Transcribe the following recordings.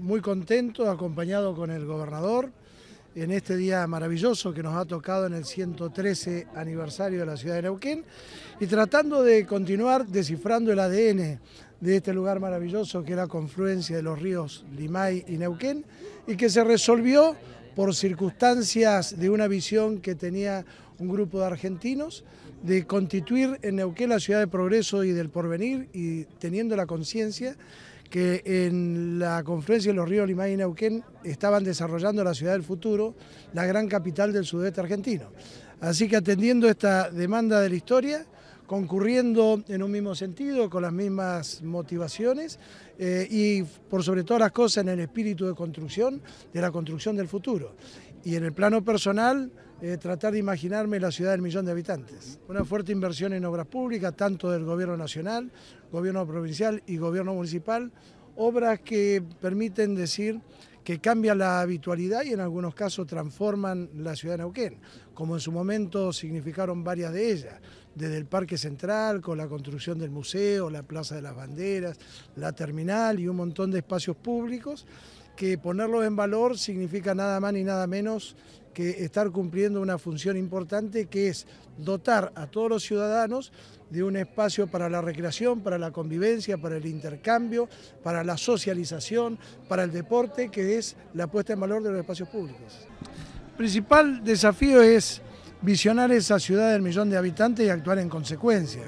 Muy contento, acompañado con el gobernador, en este día maravilloso que nos ha tocado en el 113 aniversario de la ciudad de Neuquén, y tratando de continuar descifrando el ADN de este lugar maravilloso que es la confluencia de los ríos Limay y Neuquén, y que se resolvió por circunstancias de una visión que tenía un grupo de argentinos, de constituir en Neuquén la ciudad de progreso y del porvenir, y teniendo la conciencia que en la conferencia de los ríos Limay y Neuquén estaban desarrollando la ciudad del futuro, la gran capital del sudeste argentino. Así que atendiendo esta demanda de la historia, concurriendo en un mismo sentido, con las mismas motivaciones eh, y por sobre todas las cosas en el espíritu de construcción, de la construcción del futuro. Y en el plano personal, eh, tratar de imaginarme la ciudad del millón de habitantes. Una fuerte inversión en obras públicas, tanto del gobierno nacional, gobierno provincial y gobierno municipal, obras que permiten decir que cambian la habitualidad y en algunos casos transforman la ciudad de Neuquén, como en su momento significaron varias de ellas, desde el Parque Central, con la construcción del museo, la Plaza de las Banderas, la terminal y un montón de espacios públicos que ponerlos en valor significa nada más ni nada menos que estar cumpliendo una función importante que es dotar a todos los ciudadanos de un espacio para la recreación, para la convivencia, para el intercambio, para la socialización, para el deporte, que es la puesta en valor de los espacios públicos. El principal desafío es visionar esa ciudad del millón de habitantes y actuar en consecuencia.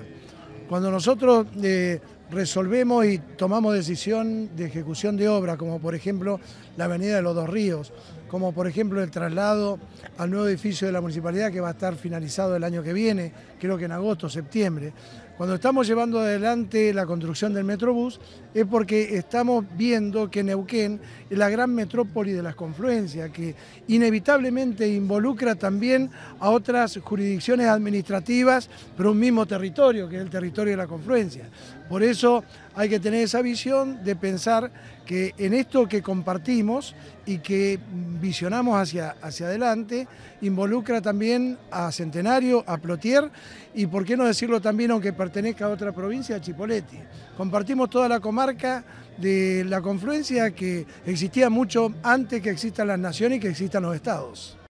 Cuando nosotros eh, resolvemos y tomamos decisión de ejecución de obra, como por ejemplo la Avenida de los Dos Ríos como por ejemplo el traslado al nuevo edificio de la municipalidad que va a estar finalizado el año que viene, creo que en agosto, septiembre. Cuando estamos llevando adelante la construcción del Metrobús es porque estamos viendo que Neuquén es la gran metrópoli de las confluencias, que inevitablemente involucra también a otras jurisdicciones administrativas, pero un mismo territorio, que es el territorio de la confluencia. Por eso hay que tener esa visión de pensar que en esto que compartimos y que visionamos hacia, hacia adelante, involucra también a Centenario, a Plotier y, por qué no decirlo también, aunque pertenezca a otra provincia, a Chipoleti. Compartimos toda la comarca de la confluencia que existía mucho antes que existan las naciones y que existan los estados.